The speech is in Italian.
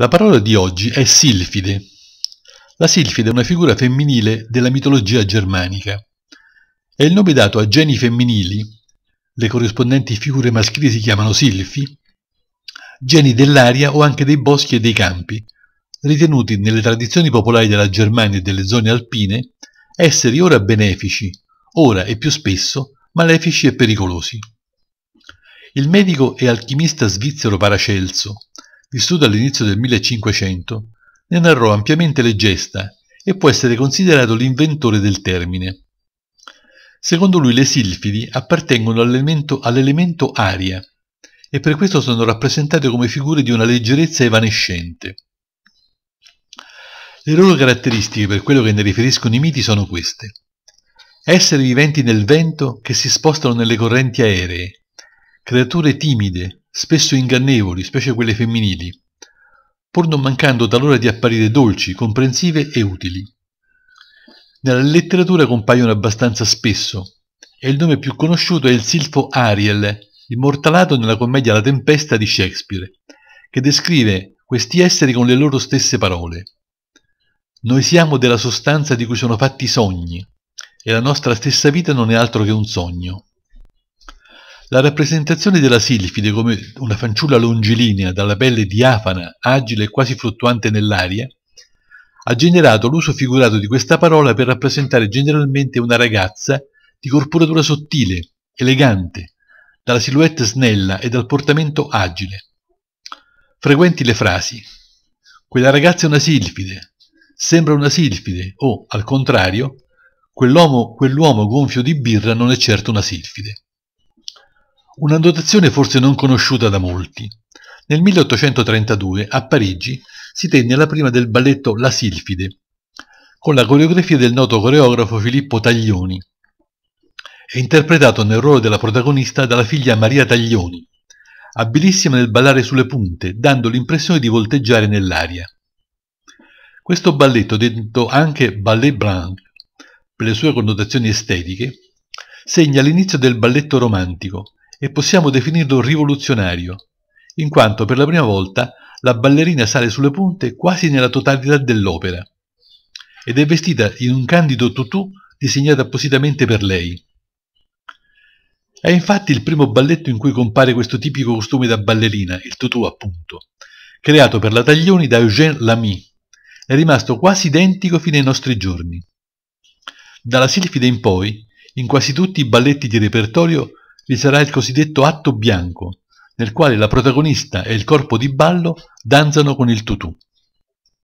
La parola di oggi è Silfide. La Silfide è una figura femminile della mitologia germanica. È il nome dato a geni femminili, le corrispondenti figure maschili si chiamano Silfi, geni dell'aria o anche dei boschi e dei campi, ritenuti nelle tradizioni popolari della Germania e delle zone alpine esseri ora benefici, ora e più spesso malefici e pericolosi. Il medico e alchimista svizzero Paracelso, vissuto all'inizio del 1500, ne narrò ampiamente le gesta e può essere considerato l'inventore del termine. Secondo lui le silfidi appartengono all'elemento, all'elemento aria e per questo sono rappresentate come figure di una leggerezza evanescente. Le loro caratteristiche per quello che ne riferiscono i miti sono queste. Esseri viventi nel vento che si spostano nelle correnti aeree, creature timide, spesso ingannevoli, specie quelle femminili, pur non mancando talora di apparire dolci, comprensive e utili. Nella letteratura compaiono abbastanza spesso, e il nome più conosciuto è il silfo Ariel, immortalato nella commedia La tempesta di Shakespeare, che descrive questi esseri con le loro stesse parole. Noi siamo della sostanza di cui sono fatti i sogni, e la nostra stessa vita non è altro che un sogno. La rappresentazione della Silfide come una fanciulla longilinea dalla pelle diafana, agile e quasi fluttuante nell'aria, ha generato l'uso figurato di questa parola per rappresentare generalmente una ragazza di corporatura sottile, elegante, dalla silhouette snella e dal portamento agile. Frequenti le frasi Quella ragazza è una silfide, sembra una silfide o, al contrario, quell'uomo, quell'uomo gonfio di birra non è certo una silfide. Una dotazione forse non conosciuta da molti. Nel 1832, a Parigi, si tenne la prima del balletto La Silfide, con la coreografia del noto coreografo Filippo Taglioni, È interpretato nel ruolo della protagonista dalla figlia Maria Taglioni, abilissima nel ballare sulle punte, dando l'impressione di volteggiare nell'aria. Questo balletto, detto anche ballet blanc, per le sue connotazioni estetiche, segna l'inizio del balletto romantico, e possiamo definirlo rivoluzionario, in quanto per la prima volta la ballerina sale sulle punte quasi nella totalità dell'opera ed è vestita in un candido tutù disegnato appositamente per lei. È infatti il primo balletto in cui compare questo tipico costume da ballerina, il tutù appunto, creato per la Taglioni da Eugène Lamy, è rimasto quasi identico fino ai nostri giorni. Dalla Silfide in poi, in quasi tutti i balletti di repertorio vi sarà il cosiddetto atto bianco, nel quale la protagonista e il corpo di ballo danzano con il tutù.